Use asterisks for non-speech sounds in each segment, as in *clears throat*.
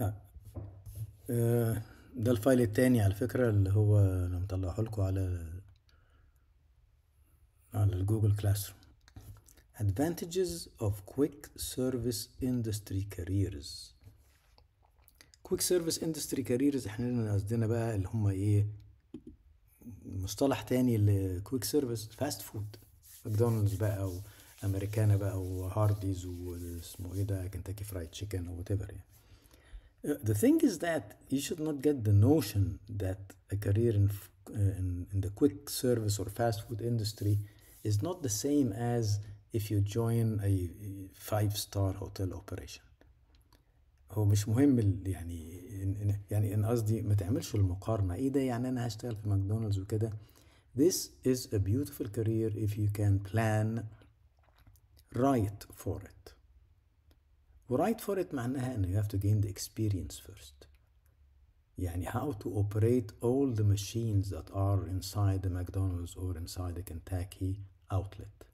آه، ده الفايل التاني على فكرة اللي هو انا مطلعه لكم على على الجوجل كلاس روم Advantages of Quick Service Industry Careers Quick Service Industry Careers احنا قصدنا بقى اللي هم ايه مصطلح تاني لكويك سيرفيس فاست فود ماكدونالدز بقى وامريكانا بقى وهارديز واسمه ايه ده كنتاكي فرايد تشيكن وات ايفر يعني Uh, the thing is that you should not get the notion that a career in, uh, in, in the quick service or fast food industry is not the same as if you join a five star hotel operation هو مش مهم يعني يعني ان قصدي ما تعملش المقارنه ايه ده يعني انا هشتغل في ماكدونالدز وكده This is a beautiful career if you can plan right for it. Right for it معناها انه you have to gain the experience first يعني how to operate all the machines that are inside the McDonald's or inside the Kentucky outlet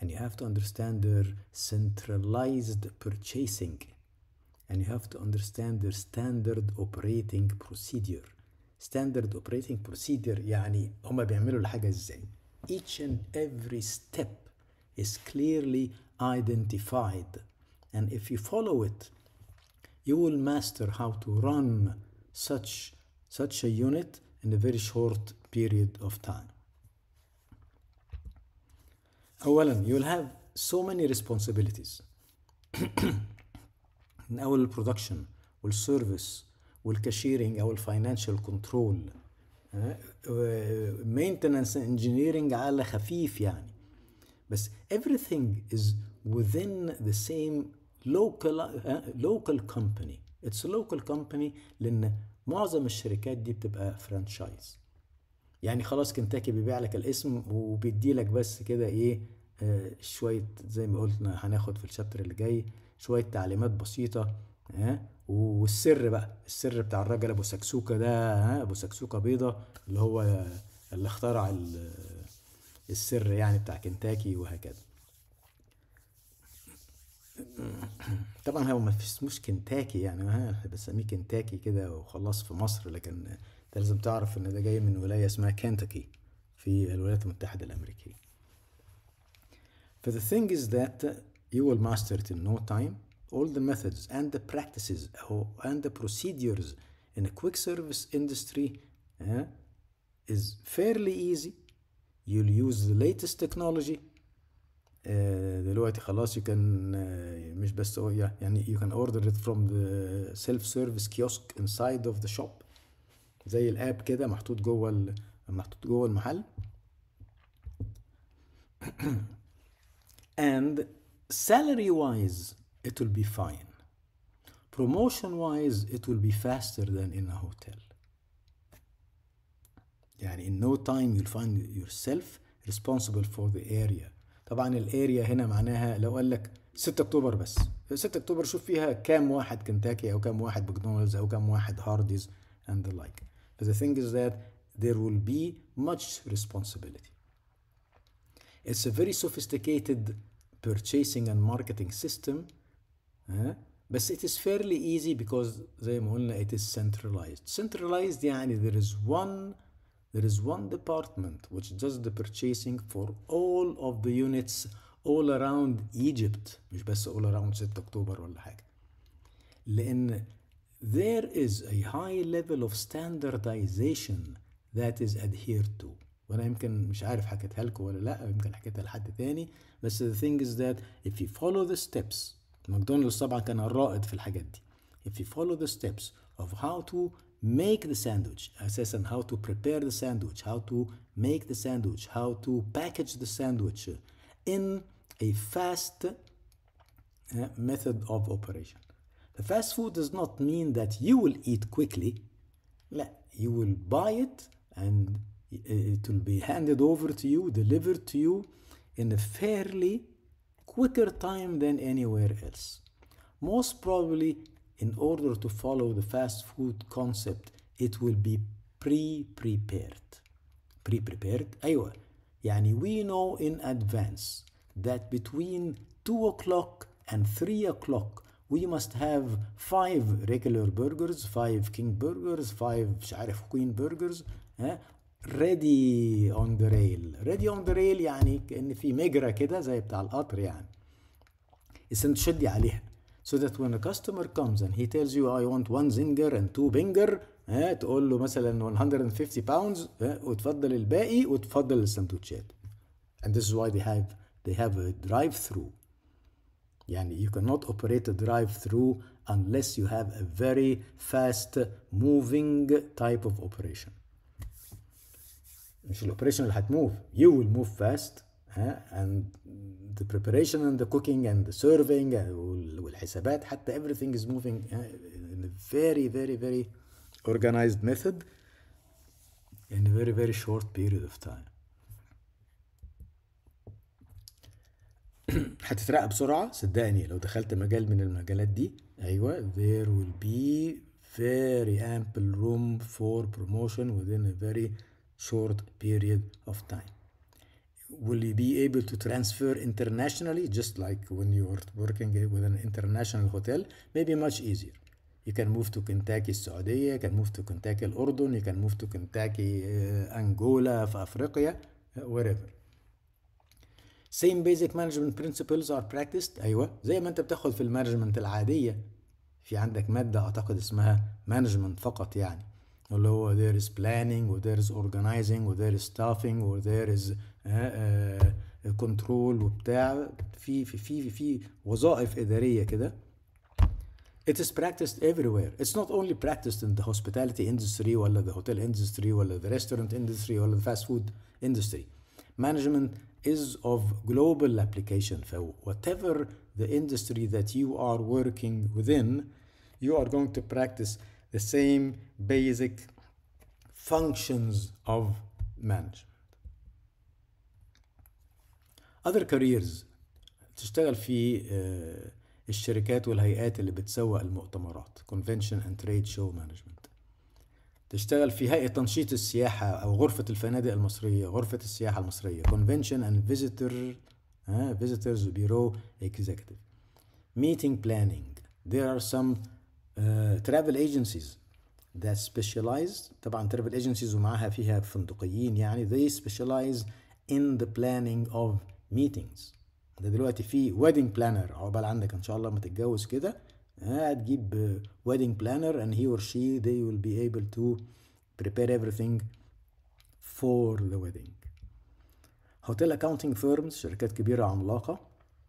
and you have to understand their centralized purchasing and you have to understand their standard operating procedure standard operating procedure يعني هما بيعملوا الحاجة ازاي each and every step is clearly identified and if you follow it, you will master how to run such, such a unit in a very short period of time. أولا you'll have so many responsibilities *clears throat* production, our production our cashiering, our financial control, uh, uh, maintenance, engineering على خفيف يعني بس everything is within the same local لوكال كومباني اتس local company لان معظم الشركات دي بتبقى فرانشايز يعني خلاص كنتاكي بيبيع لك الاسم وبيدي لك بس كده ايه آه شويه زي ما قلنا هناخد في الشابتر اللي جاي شويه تعليمات بسيطه ها آه والسر بقى السر بتاع الراجل ابو سكسوكه ده ها آه ابو سكسوكه بيضه اللي هو اللي اخترع السر يعني بتاع كنتاكي وهكذا طبعا هو ما فيش مش كنتاكي يعني احنا بنسميه كنتاكي كده وخلاص في مصر لكن انت لازم تعرف ان ده جاي من ولايه اسمها كنتاكي في الولايات المتحده الامريكيه ف the thing is that you will master it in no time all the methods and the practices and the procedures in a quick service industry uh, is fairly easy you'll use the latest technology دلوقتي خلاص you can مش بس يعني you can order it from the self service kiosk inside of the shop زي الاب كده محطوط جوه محطوط جوه المحل *clears throat* and salary wise it will be fine promotion wise it will be faster than in a hotel يعني in no time you'll find yourself responsible for the area طبعا الاريا هنا معناها لو قال لك 6 اكتوبر بس 6 اكتوبر شوف فيها كام واحد كنتاكي او كام واحد ماكدونالدز او كام واحد هارديز اند the like but the thing is that there will be much responsibility it's a very sophisticated purchasing and marketing system uh, but it is fairly easy because زي ما قلنا it is centralized centralized يعني there is one There is one department which does the purchasing for all of the units all around Egypt مش بس all around 6 أكتوبر ولا حاجة لأن there is a high level of standardization that is adhered to وانا يمكن مش عارف حكيتها لكم ولا لا يمكن حكيتها لحد تاني بس the thing is that if you follow the steps ماكدونالدز طبعا كان الرائد في الحاجات دي if you follow the steps of how to make the sandwich, on how to prepare the sandwich, how to make the sandwich, how to package the sandwich in a fast eh, method of operation. The fast food does not mean that you will eat quickly. you will buy it and eh, it will be handed over to you, delivered to you in a fairly quicker time than anywhere else. Most probably in order to follow the fast food concept it will be pre-prepared pre-prepared أيوة يعني we know in advance that between 2 o'clock and 3 o'clock we must have 5 regular burgers 5 king burgers 5 مش عارف queen burgers eh? ready on the rail ready on the rail يعني كأن في مجرى كده زي بتاع القطر يعني السندوتشات دي عليها so that when a customer comes and he tells you I want one zinger and two binger at eh, تقول له مثلا 150 pounds ها eh, وتفضل الباقي وتفضل السندوتشات and this is why they have they have a drive through يعني you cannot operate a drive through unless you have a very fast moving type of operation مش الاوبريشن اللي هتموف you will move fast eh, and the preparation and the cooking and the serving والحسابات حتى everything is moving uh, in a very very very organized method in a very very short period of time هتترقى *clears throat* بسرعة صدقني لو دخلت مجال من المجالات دي أيوة there will be very ample room for promotion within a very short period of time will you be able to transfer internationally just like when you are working with an international hotel maybe much easier you can move to Kentucky السعودية you can move to Kentucky الأردن you can move to Kentucky uh, Angola في أفريقيا wherever same basic management principles are practiced أيوة زي ما أنت بتاخد في المانجمنت العادية في عندك مادة أعتقد اسمها management فقط يعني اللي هو there is planning و there is organizing و there is staffing و there is كنترول وبتاع في في في في وظائف اداريه كده It is practiced everywhere. It's not only practiced in the hospitality industry ولا the hotel industry ولا the restaurant industry ولا the fast food industry. Management is of global application. So whatever the industry that you are working within, you are going to practice the same basic functions of management. other careers تشتغل في الشركات والهيئات اللي بتسوق المؤتمرات convention and trade show management تشتغل في هيئة تنشيط السياحة أو غرفة الفنادق المصرية غرفة السياحة المصرية convention and visitor uh, visitors bureau executive meeting planning there are some uh, travel agencies that specialize طبعا travel agencies ومعها فيها فندقيين يعني they specialize in the planning of meetings انت دلوقتي في ويدنج بلانر عقبال عندك ان شاء الله ما تتجوز كده هتجيب ويدنج بلانر and he or she they will be able to prepare everything for the wedding hotel accounting firms شركات كبيرة عملاقة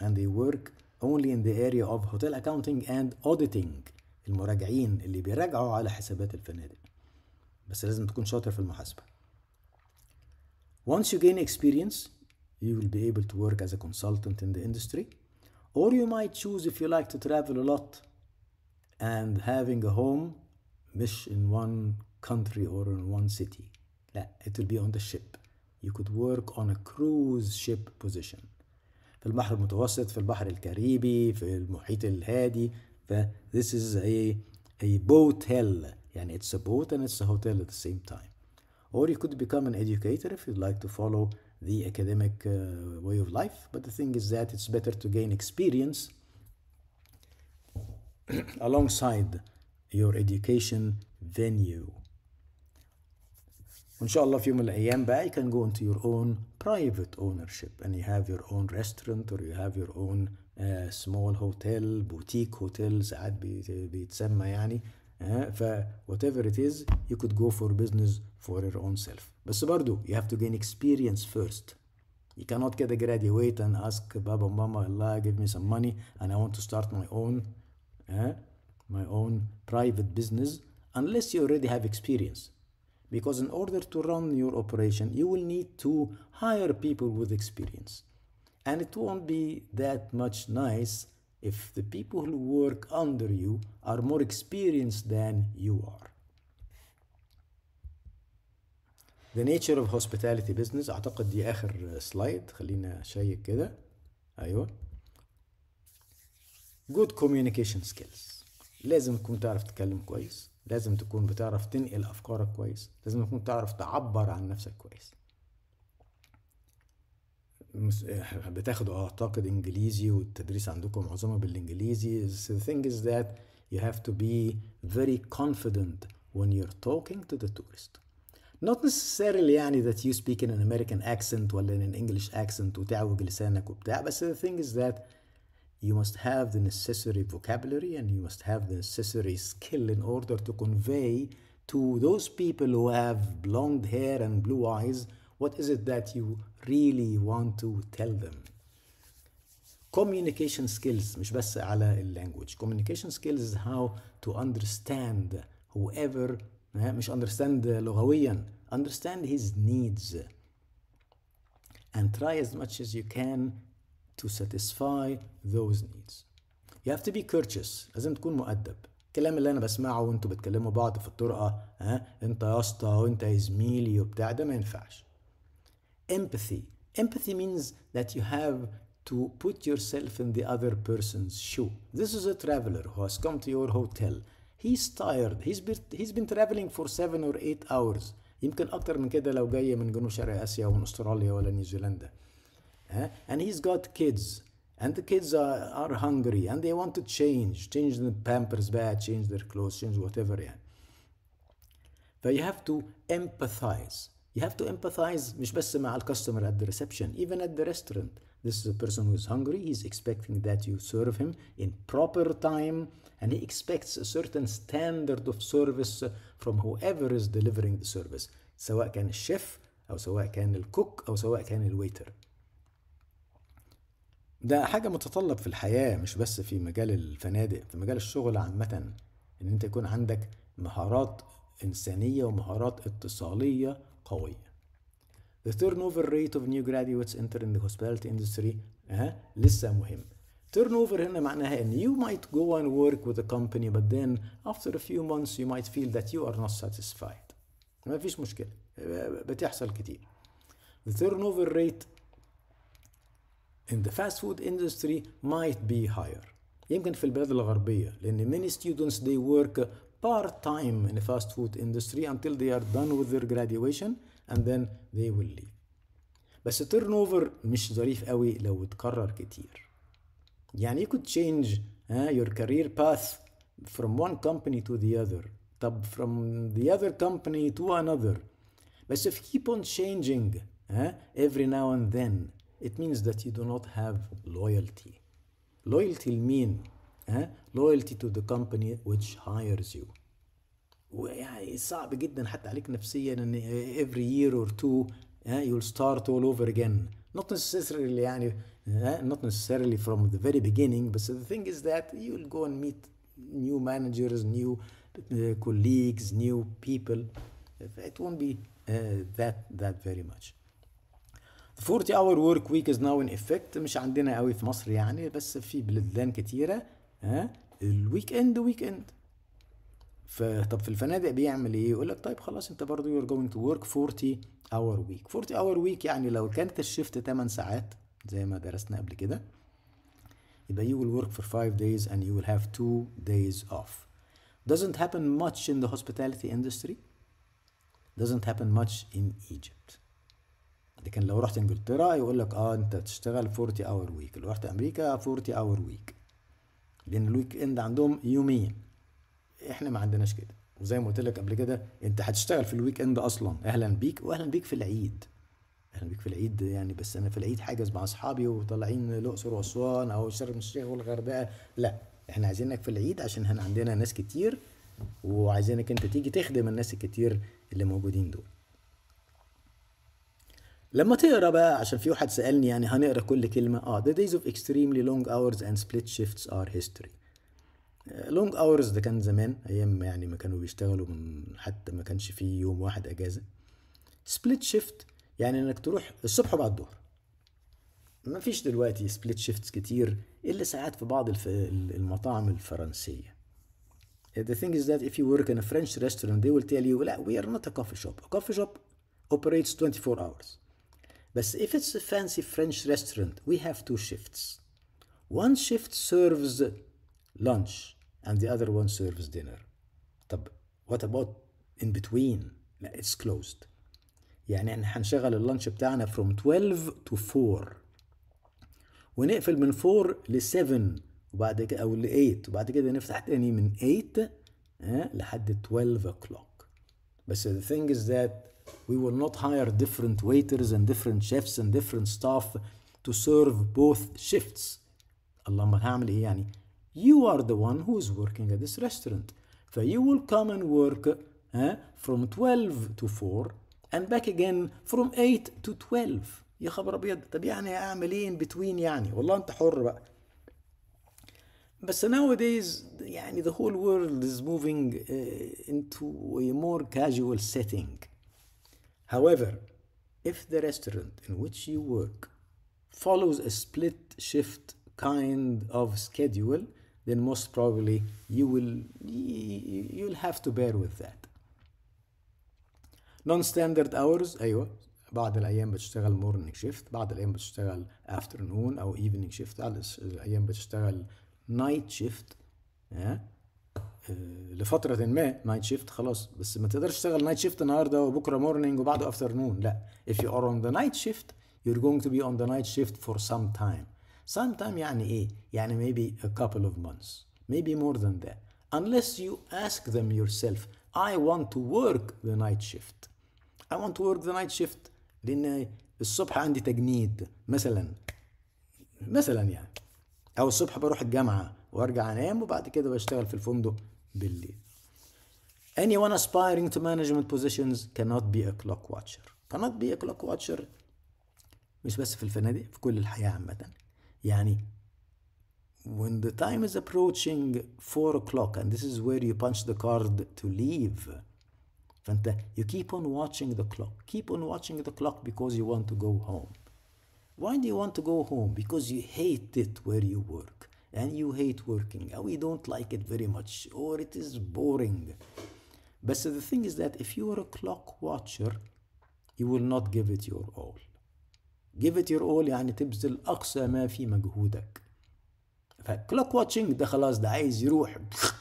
and they work only in the area of hotel accounting and auditing المراجعين اللي بيراجعوا على حسابات الفنادق بس لازم تكون شاطر في المحاسبة once you gain experience you will be able to work as a consultant in the industry. Or you might choose if you like to travel a lot and having a home مش in one country or in one city. it will be on the ship. You could work on a cruise ship position. في البحر المتوسط، في البحر الكاريبي، في المحيط الهادي. ف this is a a boatel. يعني it's a boat and it's a hotel at the same time. Or you could become an educator if you'd like to follow the academic uh, way of life. But the thing is that it's better to gain experience *clears throat* alongside your education venue. Inshallah, في يوم من you can go into your own private ownership and you have your own restaurant or you have your own uh, small hotel, boutique hotel uh, whatever it is you could go for business for your own self. بس برضو you have to gain experience first you cannot get a graduate and ask Baba Mama Allah give me some money and I want to start my own eh, my own private business unless you already have experience because in order to run your operation you will need to hire people with experience and it won't be that much nice if the people who work under you are more experienced than you are The nature of hospitality business اعتقد دي اخر سلايد خلينا شيك كده ايوه good communication skills لازم تكون تعرف تتكلم كويس لازم تكون بتعرف تنقل افكارك كويس لازم تكون تعرف تعبر عن نفسك كويس بتاخدوا اعتقد انجليزي والتدريس عندكم معظمه بالانجليزي the thing is that you have to be very confident when you're talking to the tourist not necessarily يعني that you speak in an American accent ولا in an English accent وتعوج لسانك وبتاع بس the thing is that you must have the necessary vocabulary and you must have the necessary skill in order to convey to those people who have blonde hair and blue eyes what is it that you really want to tell them communication skills مش بس على language communication skills is how to understand whoever مش understand لغويا understand his needs and try as much as you can to satisfy those needs you have to be courteous لازم تكون مؤدب الكلام اللي انا بسمعه وانتوا بتكلموا بعض في الطرقه ها انت يا اسطى وانت يا زميلي وبتاع ده ما ينفعش empathy empathy means that you have to put yourself in the other person's shoe this is a traveler who has come to your hotel he's tired he's been, he's been traveling for 7 or 8 hours يمكن اكتر من كده لو جاي من جنوب شرق اسيا ومن استراليا ولا نيوزيلندا and he's got kids and the kids are, are hungry and they want to change change the pampers bad change their clothes change whatever Yeah. but you have to empathize you have to empathize مش بس مع الكاستمر at the reception even at the restaurant This is a person who is hungry. He's expecting that you serve him in proper time. And he expects a certain standard of service from whoever is delivering the service. سواء كان الشيف أو سواء كان الكوك أو سواء كان الويتر. ده حاجة متطلب في الحياة مش بس في مجال الفنادق في مجال الشغل عامة إن أنت يكون عندك مهارات إنسانية ومهارات اتصالية قوية The turnover rate of new graduates entering the hospitality industry uh, لسه مهم. Turnover هنا معناها ان you might go and work with a company but then after a few months you might feel that you are not satisfied. ما فيش مشكلة بتحصل كتير. The turnover rate in the fast food industry might be higher. يمكن في البلاد الغربية لأن many students they work part time in the fast food industry until they are done with their graduation and then they will leave بس turn over مش ظريف قوي لو اتكرر كتير يعني you could change uh, your career path from one company to the other طب from the other company to another بس if keep on changing uh, every now and then it means that you do not have loyalty loyalty mean uh, loyalty to the company which hires you ويعني صعب جدا حتى عليك نفسيا ان year or two تو you'll start all over again not necessarily يعني not necessarily from the very beginning but the thing is that you'll go and meet new managers new uh, colleagues new people it won't be uh, that that very much the 40 hour work week is now in effect مش عندنا قوي في مصر يعني بس في بلدان كتيره ها الويك اند ويك اند فطب في الفنادق بيعمل ايه يقول لك طيب خلاص انت برضو يور جوينج تو ورك 40 اور ويك 40 اور ويك يعني لو كانت الشيفت 8 ساعات زي ما درسنا قبل كده يبقى you will work for 5 days and you will have 2 days off doesn't happen much in the hospitality industry doesn't happen much in Egypt لكن لو رحت انجلترا يقول لك اه انت تشتغل 40 اور ويك لو رحت امريكا 40 اور ويك لان الويك اند عندهم يومين احنا ما عندناش كده وزي ما قلت لك قبل كده انت هتشتغل في الويك اند اصلا اهلا بيك واهلا بيك في العيد اهلا بيك في العيد يعني بس انا في العيد حاجز مع اصحابي وطالعين الاقصر واسوان او شرم الشيخ والغردقه لا احنا عايزينك في العيد عشان احنا عندنا ناس كتير وعايزينك انت تيجي تخدم الناس الكتير اللي موجودين دول لما تقرا بقى عشان في واحد سالني يعني هنقرا كل كلمه اه the days of extremely long hours and split shifts are history لونج اورز ده كان زمان ايام يعني ما كانوا بيشتغلوا من حتى ما كانش في يوم واحد اجازه سبليت شيفت يعني انك تروح الصبح وبعد الظهر ما فيش دلوقتي سبليت شيفت كتير الا ساعات في بعض الف... المطاعم الفرنسيه The thing is that if you work in a French restaurant they will tell you لا we are not a coffee shop. A coffee shop operates 24 hours. بس if it's a fancy French restaurant we have two shifts. One shift serves lunch and the other one serves dinner طب what about in between لا it's closed يعني احنا هنشغل اللانش بتاعنا from 12 to 4 ونقفل من 4 ل 7 وبعد كده او ل 8 وبعد كده نفتح تاني من 8 ها لحد 12 o'clock بس the thing is that we will not hire different waiters and different chefs and different staff to serve both shifts اللهم هعمل ايه يعني you are the one who is working at this restaurant. so you will come and work uh, from 12 to 4 and back again from 8 to 12 يا خبر ابيض طب يعني اعمل ايه بتوين يعني والله انت حر بقى بس nowadays يعني the whole world is moving uh, into a more casual setting however if the restaurant in which you work follows a split shift kind of schedule then most probably you will you'll have to bear with that non standard hours ايوه بعض الايام بتشتغل morning shift بعض الايام بتشتغل afternoon او evening shift بعض الايام بتشتغل night shift ها لفتره ما نايت شيفت خلاص بس ما تقدرش تشتغل نايت شيفت النهارده وبكره مورنينج وبعده افترنون لا if you are on the night shift you're going to be on the night shift for some time sometime يعني ايه يعني maybe a couple of months maybe more than that unless you ask them yourself I want to work the night shift I want to work the night shift لأن الصبح عندي تجنيد مثلا مثلا يعني أو الصبح بروح الجامعة وأرجع أنام وبعد كده بشتغل في الفندق بالليل Anyone aspiring to management positions cannot be a clock watcher cannot be a clock watcher مش بس في الفنادق في كل الحياة عامة Yani, when the time is approaching 4 o'clock and this is where you punch the card to leave فانت you keep on watching the clock keep on watching the clock because you want to go home why do you want to go home because you hate it where you work and you hate working and we don't like it very much or it is boring but so the thing is that if you are a clock watcher you will not give it your all give it your all يعني تبذل أقصى ما في مجهودك فالكلوك واتشنج ده خلاص ده عايز يروح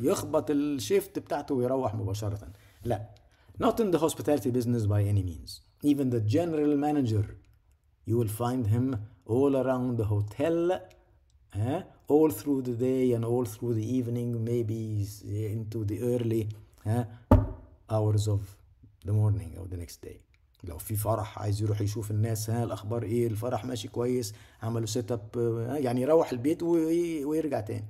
يخبط الشيفت بتاعته ويروح مباشرة لا not in the hospitality business by any means even the general manager you will find him all around the hotel uh, all through the day and all through the evening maybe into the early uh, hours of the morning or the next day لو في فرح عايز يروح يشوف الناس ها الاخبار ايه الفرح ماشي كويس عملوا سيت اب آه، يعني يروح البيت ويرجع تاني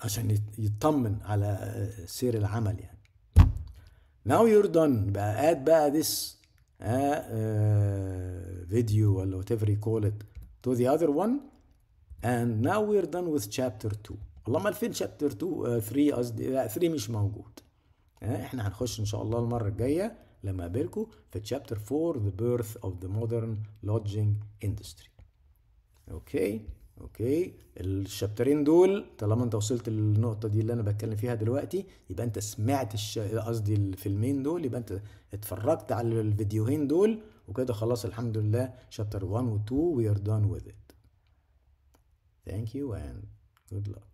عشان يطمن على آه، سير العمل يعني now you're done بقى add بقى this فيديو آه، ولا whatever you call it to the other one and now we're done with chapter 2 والله ما فين chapter 2 3 قصدي 3 مش موجود احنا هنخش ان شاء الله المره الجايه لما اقابلكم في تشابتر 4 the birth of the modern lodging industry اوكي اوكي الشابترين دول طالما انت وصلت للنقطه دي اللي انا بتكلم فيها دلوقتي يبقى انت سمعت قصدي الش... الفيلمين دول يبقى انت اتفرجت على الفيديوهين دول وكده خلاص الحمد لله شابتر 1 و 2 we are done with it thank you and good luck